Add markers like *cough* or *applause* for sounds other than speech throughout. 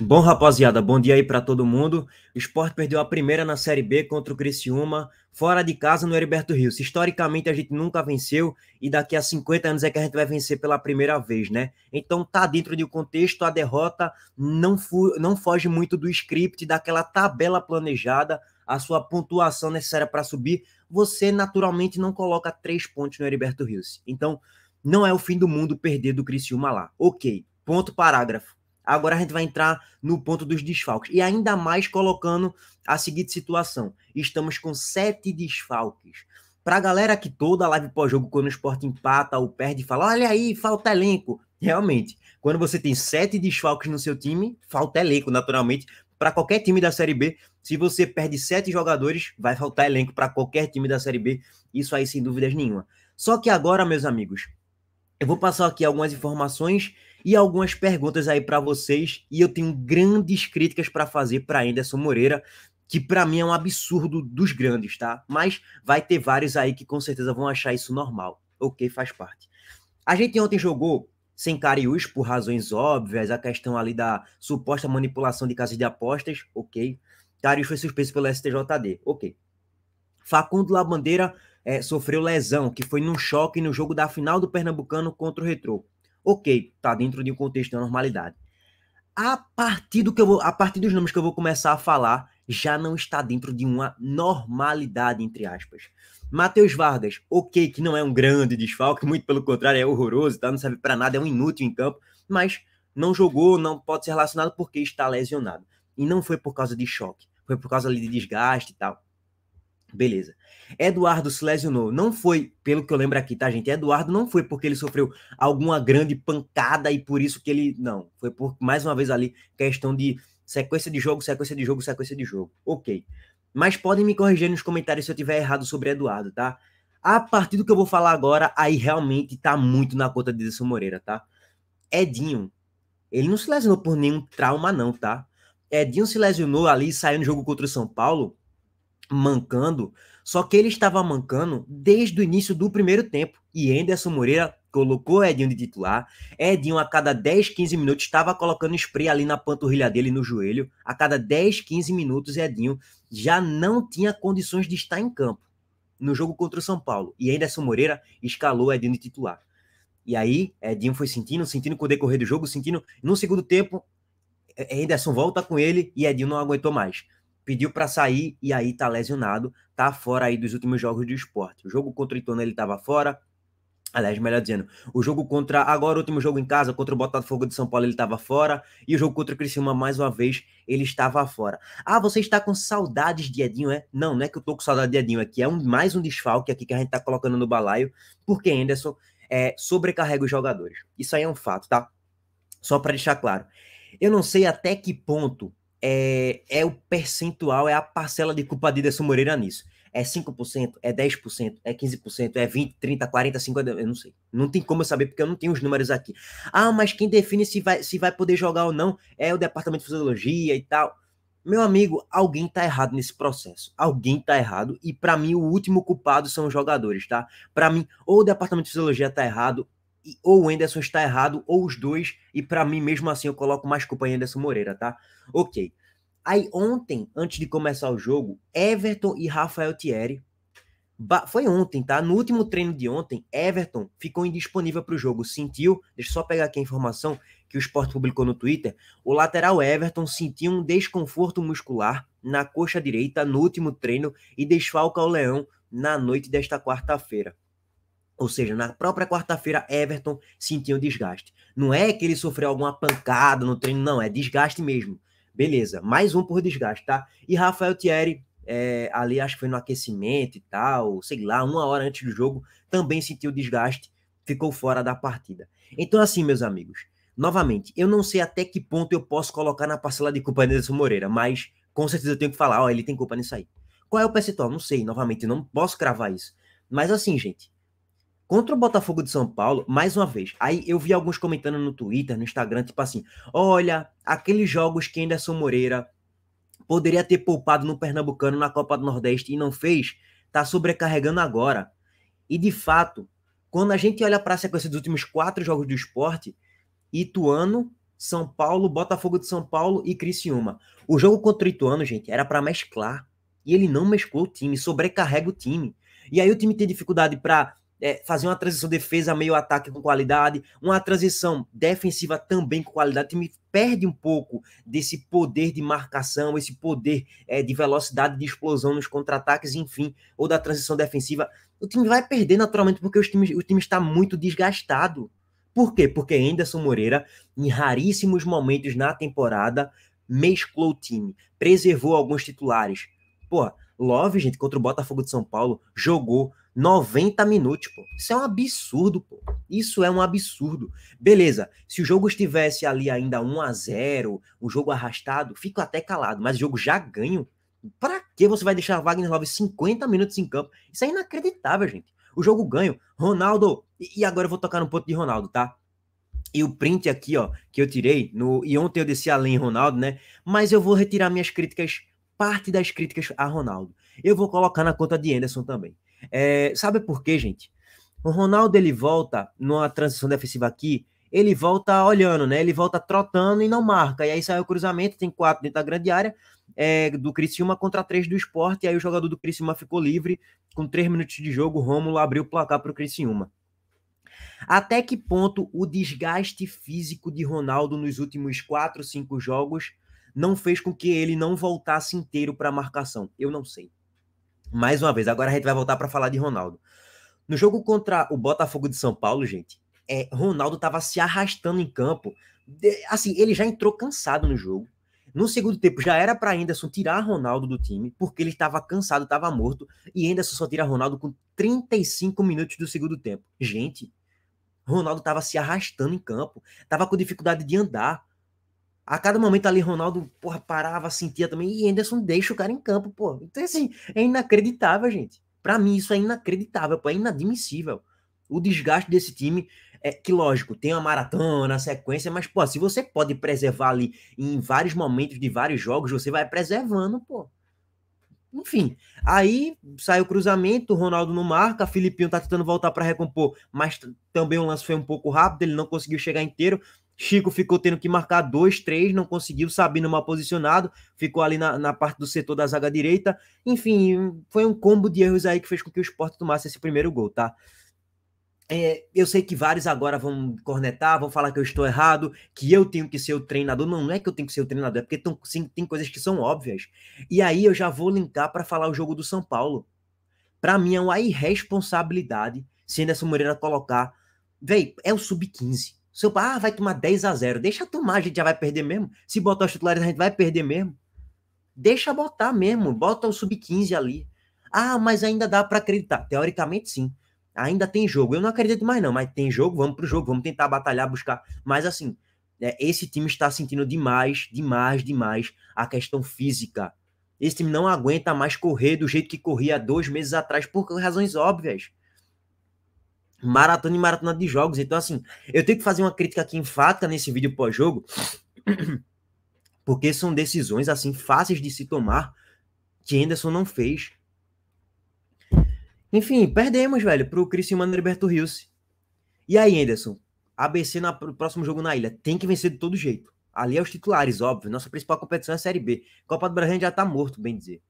Bom, rapaziada, bom dia aí para todo mundo. O Sport perdeu a primeira na Série B contra o Criciúma, fora de casa no Heriberto Rios. Historicamente a gente nunca venceu e daqui a 50 anos é que a gente vai vencer pela primeira vez, né? Então tá dentro de um contexto, a derrota não, não foge muito do script, daquela tabela planejada, a sua pontuação necessária para subir. Você naturalmente não coloca três pontos no Heriberto Rios. Então não é o fim do mundo perder do Criciúma lá. Ok, ponto parágrafo Agora a gente vai entrar no ponto dos desfalques. E ainda mais colocando a seguinte situação: estamos com sete desfalques. Para a galera que toda live pós-jogo, quando o esporte empata ou perde, fala: olha aí, falta elenco. Realmente, quando você tem sete desfalques no seu time, falta elenco, naturalmente. Para qualquer time da Série B, se você perde sete jogadores, vai faltar elenco para qualquer time da Série B. Isso aí, sem dúvidas nenhuma. Só que agora, meus amigos, eu vou passar aqui algumas informações e algumas perguntas aí para vocês. E eu tenho grandes críticas para fazer para Anderson Moreira, que para mim é um absurdo dos grandes, tá? Mas vai ter vários aí que com certeza vão achar isso normal. Ok, faz parte. A gente ontem jogou sem Cariús por razões óbvias, a questão ali da suposta manipulação de casas de apostas, ok. Cariús foi suspenso pelo STJD, ok. Facundo Labandeira é, sofreu lesão, que foi num choque no jogo da final do Pernambucano contra o Retrô. Ok, tá dentro de um contexto da normalidade. A partir, do que eu vou, a partir dos nomes que eu vou começar a falar, já não está dentro de uma normalidade, entre aspas. Matheus Vargas, ok, que não é um grande desfalque, muito pelo contrário, é horroroso, tá? não serve para nada, é um inútil em campo, mas não jogou, não pode ser relacionado porque está lesionado. E não foi por causa de choque, foi por causa de desgaste e tal. Beleza. Eduardo se lesionou. Não foi, pelo que eu lembro aqui, tá, gente? Eduardo não foi porque ele sofreu alguma grande pancada e por isso que ele. Não. Foi por, mais uma vez ali, questão de sequência de jogo, sequência de jogo, sequência de jogo. Ok. Mas podem me corrigir nos comentários se eu tiver errado sobre Eduardo, tá? A partir do que eu vou falar agora, aí realmente tá muito na conta de Edson Moreira, tá? Edinho, ele não se lesionou por nenhum trauma, não, tá? Edinho se lesionou ali, saindo do jogo contra o São Paulo mancando, só que ele estava mancando desde o início do primeiro tempo. E Anderson Moreira colocou Edinho de titular. Edinho, a cada 10, 15 minutos, estava colocando spray ali na panturrilha dele, no joelho. A cada 10, 15 minutos, Edinho já não tinha condições de estar em campo no jogo contra o São Paulo. E Anderson Moreira escalou Edinho de titular. E aí, Edinho foi sentindo, sentindo com o decorrer do jogo, sentindo. No segundo tempo, Anderson volta com ele e Edinho não aguentou mais pediu para sair e aí tá lesionado, tá fora aí dos últimos jogos do esporte. O jogo contra o Itona ele tava fora, Aliás, melhor dizendo, o jogo contra. Agora, o último jogo em casa, contra o Botafogo de São Paulo, ele estava fora. E o jogo contra o Criciúma, mais uma vez, ele estava fora. Ah, você está com saudades de Edinho, é? Não, não é que eu tô com saudade de Edinho aqui. É, é um, mais um desfalque aqui que a gente tá colocando no balaio, porque Anderson é, sobrecarrega os jogadores. Isso aí é um fato, tá? Só para deixar claro. Eu não sei até que ponto é, é o percentual, é a parcela de culpa de Edson Moreira nisso. É 5%, é 10%, é 15%, é 20%, 30%, 40%, 50%, eu não sei. Não tem como eu saber, porque eu não tenho os números aqui. Ah, mas quem define se vai, se vai poder jogar ou não é o Departamento de Fisiologia e tal. Meu amigo, alguém tá errado nesse processo. Alguém tá errado e para mim o último culpado são os jogadores, tá? Para mim, ou o departamento de fisiologia tá errado, ou o Enderson está errado, ou os dois, e para mim mesmo assim eu coloco mais culpa em Enderson Moreira, tá? Ok. Aí ontem, antes de começar o jogo, Everton e Rafael Thierry. Foi ontem, tá? No último treino de ontem, Everton ficou indisponível para o jogo. Sentiu, deixa eu só pegar aqui a informação que o Sport publicou no Twitter. O lateral Everton sentiu um desconforto muscular na coxa direita no último treino e desfalca o Leão na noite desta quarta-feira. Ou seja, na própria quarta-feira, Everton sentiu um desgaste. Não é que ele sofreu alguma pancada no treino, não, é desgaste mesmo. Beleza, mais um por desgaste, tá? E Rafael Thierry, é, ali acho que foi no aquecimento e tal, sei lá, uma hora antes do jogo, também sentiu desgaste, ficou fora da partida. Então, assim, meus amigos, novamente, eu não sei até que ponto eu posso colocar na parcela de culpa de Moreira, mas com certeza eu tenho que falar, ó, ele tem culpa nisso aí. Qual é o percentual? Não sei, novamente, não posso cravar isso. Mas assim, gente, Contra o Botafogo de São Paulo, mais uma vez, aí eu vi alguns comentando no Twitter, no Instagram, tipo assim: olha, aqueles jogos que Anderson Moreira poderia ter poupado no Pernambucano na Copa do Nordeste e não fez, tá sobrecarregando agora. E de fato, quando a gente olha para a sequência dos últimos quatro jogos do esporte, Ituano, São Paulo, Botafogo de São Paulo e Criciúma. O jogo contra o Ituano, gente, era para mesclar. E ele não mesclou o time, sobrecarrega o time. E aí o time tem dificuldade para é, fazer uma transição defesa meio ataque com qualidade, uma transição defensiva também com qualidade. O time perde um pouco desse poder de marcação, esse poder é, de velocidade de explosão nos contra-ataques, enfim, ou da transição defensiva. O time vai perder naturalmente porque os times, o time está muito desgastado. Por quê? Porque Anderson Moreira, em raríssimos momentos na temporada, mesclou o time, preservou alguns titulares. Pô, Love, gente, contra o Botafogo de São Paulo, jogou 90 minutos, pô. Isso é um absurdo, pô. Isso é um absurdo. Beleza, se o jogo estivesse ali ainda 1 a 0 o jogo arrastado, fico até calado, mas o jogo já ganho. Pra que você vai deixar Wagner Love 50 minutos em campo? Isso é inacreditável, gente. O jogo ganho. Ronaldo, e agora eu vou tocar no ponto de Ronaldo, tá? E o print aqui, ó, que eu tirei, no... e ontem eu desci além Ronaldo, né? Mas eu vou retirar minhas críticas, parte das críticas a Ronaldo. Eu vou colocar na conta de Anderson também. É, sabe por quê, gente? O Ronaldo ele volta numa transição defensiva aqui, ele volta olhando, né? Ele volta trotando e não marca. E aí sai o cruzamento, tem quatro dentro da grande área é, do Criciúma contra três do esporte. E aí o jogador do Criciúma ficou livre com três minutos de jogo. O Rômulo abriu o placar para o Criciúma. Até que ponto o desgaste físico de Ronaldo nos últimos quatro, cinco jogos não fez com que ele não voltasse inteiro para a marcação? Eu não sei. Mais uma vez, agora a gente vai voltar para falar de Ronaldo. No jogo contra o Botafogo de São Paulo, gente, é, Ronaldo estava se arrastando em campo. De, assim, ele já entrou cansado no jogo. No segundo tempo, já era para Anderson tirar Ronaldo do time, porque ele estava cansado, estava morto. E Anderson só tira Ronaldo com 35 minutos do segundo tempo. Gente, Ronaldo estava se arrastando em campo, estava com dificuldade de andar. A cada momento ali, Ronaldo, porra, parava, sentia também, e Anderson deixa o cara em campo, pô. Então, assim, é inacreditável, gente. Para mim, isso é inacreditável, pô, é inadmissível. O desgaste desse time é que, lógico, tem uma maratona, na sequência, mas, pô, se você pode preservar ali em vários momentos de vários jogos, você vai preservando, pô. Enfim, aí sai o cruzamento, o Ronaldo não marca, Filipinho tá tentando voltar para recompor, mas também o lance foi um pouco rápido, ele não conseguiu chegar inteiro. Chico ficou tendo que marcar dois, três, não conseguiu, Sabino mal posicionado, ficou ali na, na parte do setor da zaga direita. Enfim, foi um combo de erros aí que fez com que o esporte tomasse esse primeiro gol, tá? É, eu sei que vários agora vão cornetar, vão falar que eu estou errado, que eu tenho que ser o treinador. Não, não é que eu tenho que ser o treinador, é porque tão, sim, tem coisas que são óbvias. E aí eu já vou linkar para falar o jogo do São Paulo. Para mim é uma irresponsabilidade se Anderson Moreira colocar. Véi, é o sub-15. Seu, ah, vai tomar 10 a 0 Deixa tomar, a gente já vai perder mesmo. Se botar os titulares, a gente vai perder mesmo. Deixa botar mesmo, bota o sub-15 ali. Ah, mas ainda dá para acreditar. Teoricamente, sim. Ainda tem jogo. Eu não acredito mais, não, mas tem jogo, vamos pro jogo, vamos tentar batalhar, buscar. Mas assim, né, esse time está sentindo demais, demais, demais a questão física. Esse time não aguenta mais correr do jeito que corria dois meses atrás, por razões óbvias maratona e maratona de jogos. Então, assim, eu tenho que fazer uma crítica aqui enfática nesse vídeo pós-jogo, *clears throat* porque são decisões, assim, fáceis de se tomar, que Anderson não fez. Enfim, perdemos, velho, pro Cristiano Heriberto Rios. E aí, Anderson? ABC no próximo jogo na ilha. Tem que vencer de todo jeito. Ali é os titulares, óbvio. Nossa principal competição é a Série B. Copa do Brasil já tá morto, bem dizer.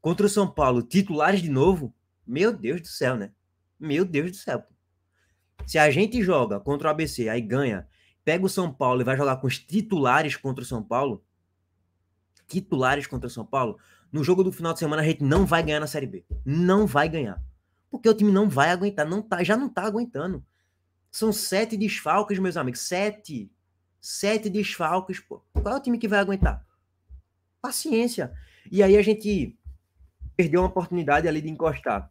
Contra o São Paulo, titulares de novo? Meu Deus do céu, né? Meu Deus do céu. Se a gente joga contra o ABC, aí ganha, pega o São Paulo e vai jogar com os titulares contra o São Paulo, titulares contra o São Paulo, no jogo do final de semana a gente não vai ganhar na Série B. Não vai ganhar. Porque o time não vai aguentar, não tá, já não tá aguentando. São sete desfalques, meus amigos. Sete. Sete desfalques, pô. Qual é o time que vai aguentar? Paciência. E aí a gente perdeu uma oportunidade ali de encostar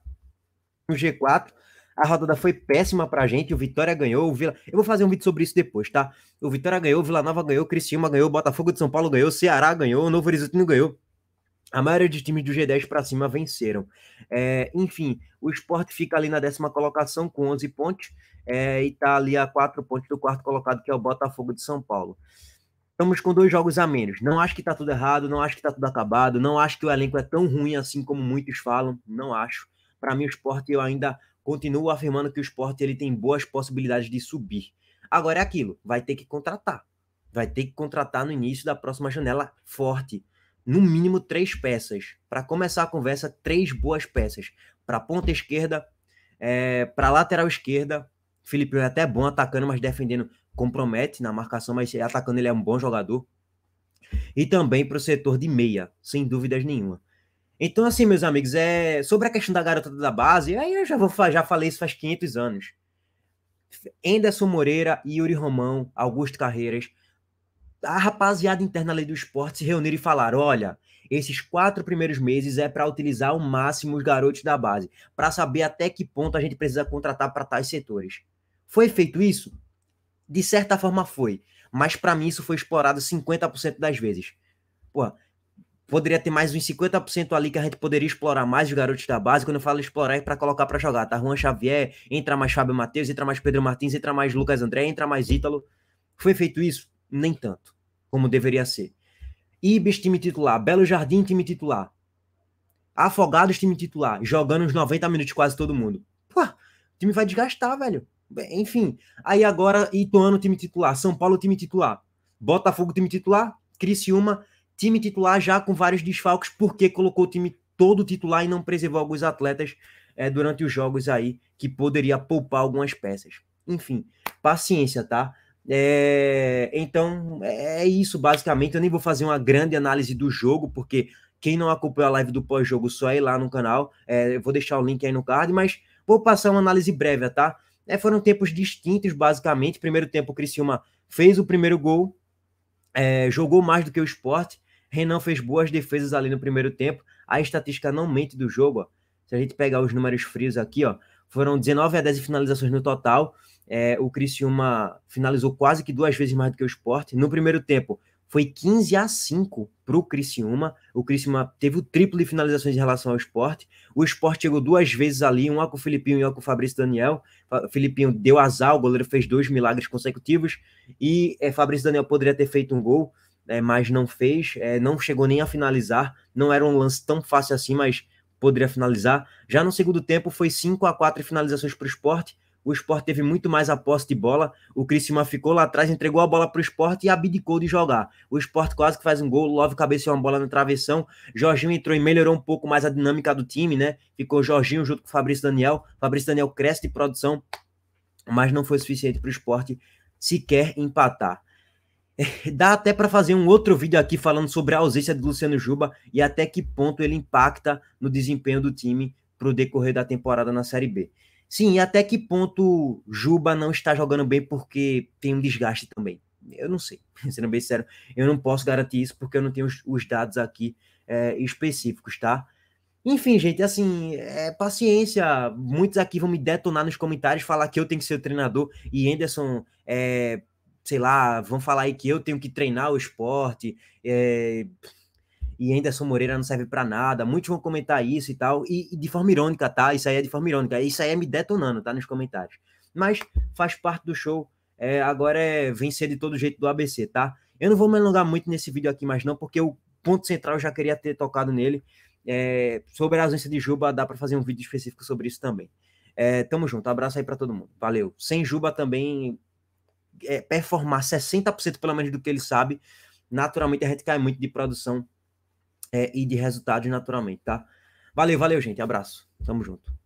no G4. A rodada foi péssima pra gente, o Vitória ganhou, o Vila... Eu vou fazer um vídeo sobre isso depois, tá? O Vitória ganhou, o Vila Nova ganhou, o Criciúma ganhou, o Botafogo de São Paulo ganhou, o Ceará ganhou, o Novo Horizontino ganhou. A maioria dos times do G10 para cima venceram. É, enfim, o Sport fica ali na décima colocação com 11 pontos é, e tá ali a 4 pontos do quarto colocado, que é o Botafogo de São Paulo. Estamos com dois jogos a menos. Não acho que tá tudo errado, não acho que tá tudo acabado, não acho que o elenco é tão ruim assim como muitos falam, não acho. Para mim, o esporte, eu ainda continuo afirmando que o esporte ele tem boas possibilidades de subir. Agora é aquilo, vai ter que contratar. Vai ter que contratar no início da próxima janela forte. No mínimo três peças. Para começar a conversa, três boas peças. Para ponta esquerda, é, para lateral esquerda, Felipe é até bom atacando, mas defendendo compromete na marcação, mas atacando ele é um bom jogador. E também para o setor de meia, sem dúvidas nenhuma. Então, assim, meus amigos, é sobre a questão da garota da base, aí eu já, vou, já falei isso faz 500 anos. Enderson Moreira, Yuri Romão, Augusto Carreiras, a rapaziada interna ali do esporte se reuniram e falaram: olha, esses quatro primeiros meses é para utilizar ao máximo os garotos da base, para saber até que ponto a gente precisa contratar para tais setores. Foi feito isso? De certa forma foi, mas para mim isso foi explorado 50% das vezes. Porra, poderia ter mais uns 50% ali que a gente poderia explorar mais os garotos da base. Quando eu falo explorar, é para colocar para jogar, tá? Juan Xavier, entra mais Fábio Matheus, entra mais Pedro Martins, entra mais Lucas André, entra mais Ítalo. Foi feito isso? Nem tanto, como deveria ser. Ibis, time titular. Belo Jardim, time titular. Afogados, time titular. Jogando uns 90 minutos quase todo mundo. Pô, o time vai desgastar, velho. Enfim, aí agora Ituano, time titular. São Paulo, time titular. Botafogo, time titular. Criciúma, time titular já com vários desfalques, porque colocou o time todo titular e não preservou alguns atletas é, durante os jogos aí, que poderia poupar algumas peças. Enfim, paciência, tá? É, então, é, é isso basicamente. Eu nem vou fazer uma grande análise do jogo, porque quem não acompanhou a live do pós-jogo só é ir lá no canal. É, eu vou deixar o link aí no card, mas vou passar uma análise breve, tá? É, foram tempos distintos, basicamente. Primeiro tempo, o Criciúma fez o primeiro gol, é, jogou mais do que o esporte, Renan fez boas defesas ali no primeiro tempo. A estatística não mente do jogo. Ó. Se a gente pegar os números frios aqui, ó, foram 19 a 10 finalizações no total. É, o Criciúma finalizou quase que duas vezes mais do que o Sport. No primeiro tempo, foi 15 a 5 para o Criciúma. O Criciúma teve o triplo de finalizações em relação ao Sport. O Sport chegou duas vezes ali, uma com o Filipinho e uma com o Fabrício Daniel. O Filipinho deu azar, o goleiro fez dois milagres consecutivos. E é, Fabrício Daniel poderia ter feito um gol é, mas não fez, é, não chegou nem a finalizar. Não era um lance tão fácil assim, mas poderia finalizar. Já no segundo tempo, foi 5 a 4 finalizações para o esporte. O esporte teve muito mais a posse de bola. O Criciúma ficou lá atrás, entregou a bola para o esporte e abdicou de jogar. O esporte quase que faz um gol, Love cabeceou uma bola na travessão. Jorginho entrou e melhorou um pouco mais a dinâmica do time, né? Ficou Jorginho junto com o Fabrício Daniel. Fabrício Daniel cresce de produção, mas não foi suficiente para o esporte sequer empatar. *laughs* dá até para fazer um outro vídeo aqui falando sobre a ausência de Luciano Juba e até que ponto ele impacta no desempenho do time para o decorrer da temporada na Série B. Sim, e até que ponto Juba não está jogando bem porque tem um desgaste também. Eu não sei, *laughs* sendo bem sério, eu não posso garantir isso porque eu não tenho os, os dados aqui é, específicos, tá? Enfim, gente, assim, é, paciência. Muitos aqui vão me detonar nos comentários, falar que eu tenho que ser o treinador e Anderson é, sei lá, vão falar aí que eu tenho que treinar o esporte, é, e Anderson Moreira não serve para nada. Muitos vão comentar isso e tal, e, e, de forma irônica, tá? Isso aí é de forma irônica, isso aí é me detonando, tá? Nos comentários. Mas faz parte do show. É, agora é vencer de todo jeito do ABC, tá? Eu não vou me alongar muito nesse vídeo aqui, mas não, porque o ponto central eu já queria ter tocado nele. É, sobre a ausência de Juba, dá para fazer um vídeo específico sobre isso também. É, tamo junto, abraço aí para todo mundo. Valeu. Sem Juba também é, performar 60% pelo menos do que ele sabe, naturalmente a gente cai muito de produção é, e de resultados naturalmente, tá? Valeu, valeu, gente. Abraço. Tamo junto.